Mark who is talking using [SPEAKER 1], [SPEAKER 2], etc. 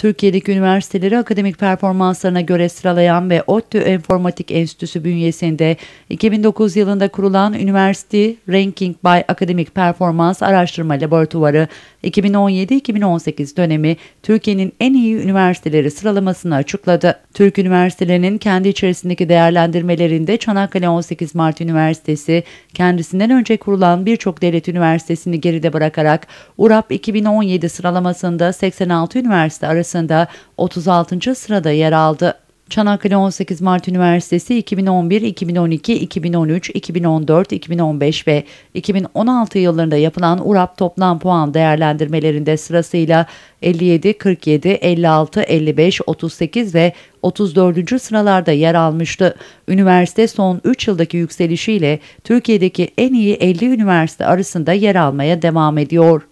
[SPEAKER 1] Türkiye'deki üniversiteleri akademik performanslarına göre sıralayan ve ODTÜ Enformatik Enstitüsü bünyesinde 2009 yılında kurulan University Ranking by Academic Performance Araştırma Laboratuvarı 2017-2018 dönemi Türkiye'nin en iyi üniversiteleri sıralamasını açıkladı. Türk üniversitelerinin kendi içerisindeki değerlendirmelerinde Çanakkale 18 Mart Üniversitesi kendisinden önce kurulan birçok devlet üniversitesini geride bırakarak URAP 2017 sıralamasında 86 üniversite arasında 36. sırada yer aldı. Çanakkale 18 Mart Üniversitesi 2011, 2012, 2013, 2014, 2015 ve 2016 yıllarında yapılan URAP toplam puan değerlendirmelerinde sırasıyla 57, 47, 56, 55, 38 ve 34. sıralarda yer almıştı. Üniversite son 3 yıldaki yükselişiyle Türkiye'deki en iyi 50 üniversite arasında yer almaya devam ediyor.